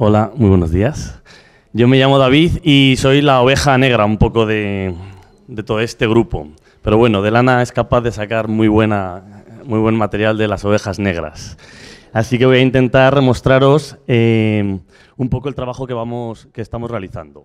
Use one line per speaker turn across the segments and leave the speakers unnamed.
Hola, muy buenos días. Yo me llamo David y soy la oveja negra un poco de, todo este grupo. Pero bueno, lana es capaz de sacar muy, buena, muy buen material de las ovejas negras. Así que voy a intentar mostraros eh, un poco el trabajo que, vamos, que estamos realizando.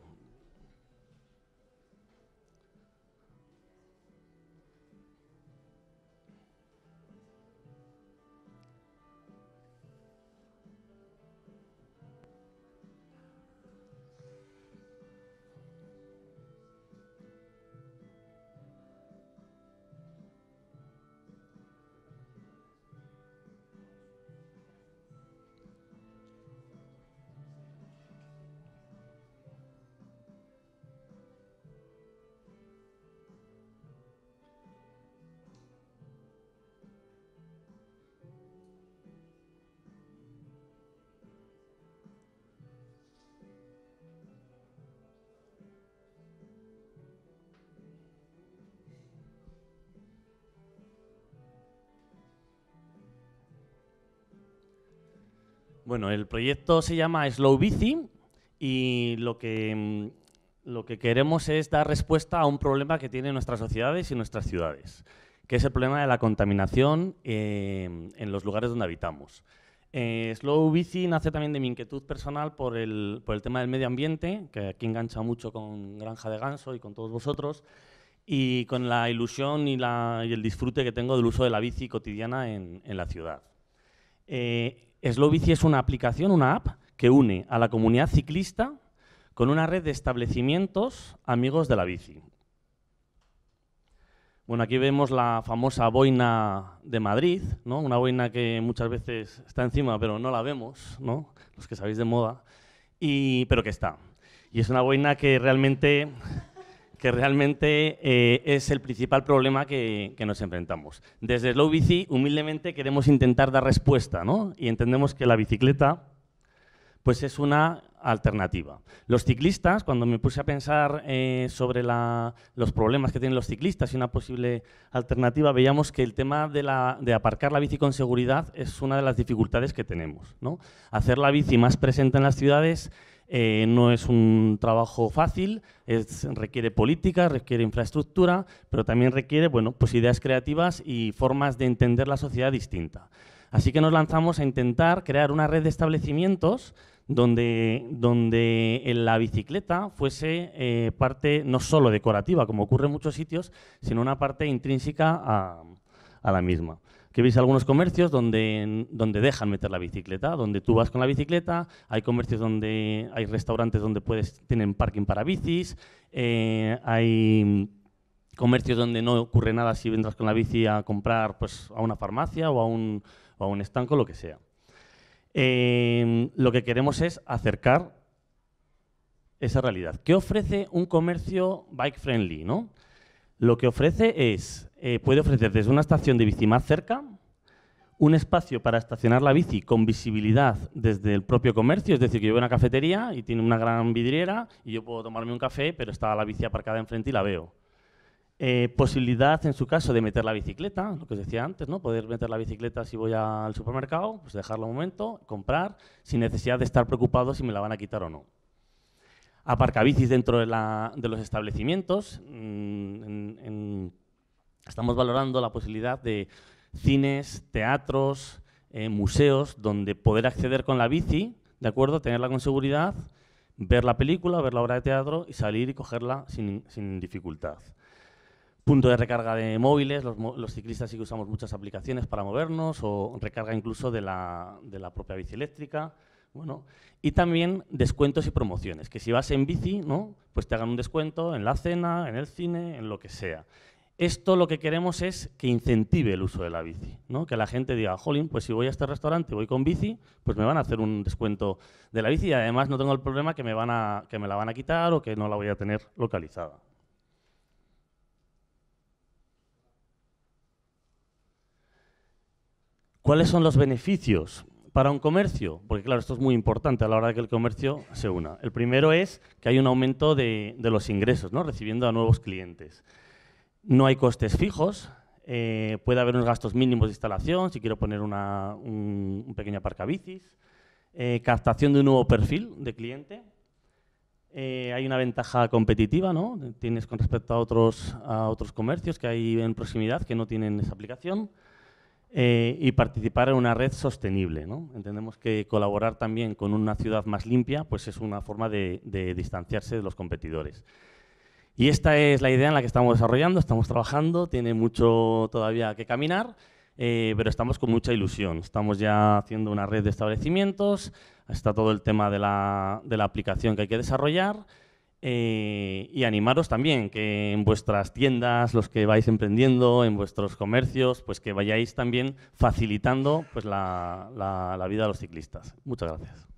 Bueno, el proyecto se llama Slow Bici y lo que, mm, lo que queremos es dar respuesta a un problema que tienen nuestras sociedades y nuestras ciudades, que es el problema de la contaminación eh, en los lugares donde habitamos. Eh, Slow Bici nace también de mi inquietud personal por el, tema del medio ambiente, que aquí engancha mucho con Granja de Ganso y con todos vosotros, y con la ilusión y, el disfrute que tengo del uso de la bici cotidiana en, la ciudad. Eh, Slowbici es una aplicación, una app, que une a la comunidad ciclista con una red de establecimientos amigos de la bici. Bueno, aquí vemos la famosa boina de Madrid, ¿no? una boina que muchas veces está encima, pero no la vemos, ¿no? los que sabéis de moda, y, pero que está. Y es una boina que realmente que realmente eh, es el principal problema que, nos enfrentamos. Desde Slow Bici, humildemente queremos intentar dar respuesta, ¿no? Y entendemos que la bicicleta, pues es una alternativa. Los ciclistas, cuando me puse a pensar eh, sobre los problemas que tienen los ciclistas y una posible alternativa, veíamos que el tema de, la, de aparcar la bici con seguridad es una de las dificultades que tenemos, ¿no? Hacer la bici más presente en las ciudades eh, no es un trabajo fácil, requiere política, requiere infraestructura, pero también requiere bueno, pues ideas creativas y formas de entender la sociedad distinta. Así que nos lanzamos a intentar crear una red de establecimientos donde, donde la bicicleta fuese eh, parte no solo decorativa, como ocurre en muchos sitios, sino una parte intrínseca a la misma que veis algunos comercios donde, donde dejan meter la bicicleta, donde tú vas con la bicicleta, hay comercios donde hay restaurantes donde puedes, tienen parking para bicis, eh, hay comercios donde no ocurre nada si vendrás con la bici a comprar pues, a una farmacia o a un, estanco, lo que sea. Em, lo que queremos es acercar esa realidad. ¿Qué ofrece un comercio bike friendly? ¿no? Lo que ofrece es eh, puede ofrecer desde una estación de bici más cerca, un espacio para estacionar la bici con visibilidad desde el propio comercio, es decir, que yo voy una cafetería y tiene una gran vidriera y yo puedo tomarme un café, pero está la bici aparcada enfrente y la veo. Eh, posibilidad, en su caso, de meter la bicicleta, lo que os decía antes, ¿no? Poder meter la bicicleta si voy al supermercado, pues dejarlo un momento, comprar, sin necesidad de estar preocupado si me la van a quitar o no. Aparcabicis dentro de, los establecimientos. Mm, Estamos valorando la posibilidad de cines, teatros, eh, museos, donde poder acceder con la bici, ¿de acuerdo? Tenerla con seguridad, ver la película, ver la obra de teatro y salir y cogerla sin, dificultad. Punto de recarga de móviles, los, ciclistas sí que usamos muchas aplicaciones para movernos o recarga incluso de la, propia bici eléctrica. Bueno, y también descuentos y promociones, que si vas en bici, ¿no? pues te hagan un descuento en la cena, en el cine, en lo que sea. Esto lo que queremos es que incentive el uso de la bici, que la gente diga, jolín, pues si voy a este restaurante y voy con bici, pues me van a hacer un descuento de la bici y además no tengo el problema que me, van a, que me la van a quitar o que no la voy a tener localizada. ¿Cuáles son los beneficios para un comercio? Porque claro, esto es muy importante a la hora de que el comercio se una. El primero es que hay un aumento de, de los ingresos, ¿no? recibiendo a nuevos clientes. No hay costes fijos, eh, puede haber unos gastos mínimos de instalación, si quiero poner una, un, pequeño aparcabicis, eh, captación de un nuevo perfil de cliente. Eh, hay una ventaja competitiva, ¿no? Tienes con respecto a otros, comercios que hay en proximidad que no tienen esa aplicación. y participar en una red sostenible. Entendemos que colaborar también con una ciudad más limpia pues es una forma de distanciarse de los competidores. Y esta es la idea en la que estamos desarrollando, estamos trabajando, tiene mucho todavía que caminar, eh, pero estamos con mucha ilusión. Estamos ya haciendo una red de establecimientos, está todo el tema de la, aplicación que hay que desarrollar eh, y animaros también que en vuestras tiendas, los que vais emprendiendo, en vuestros comercios, pues que vayáis también facilitando pues, la, la vida de los ciclistas. Muchas gracias.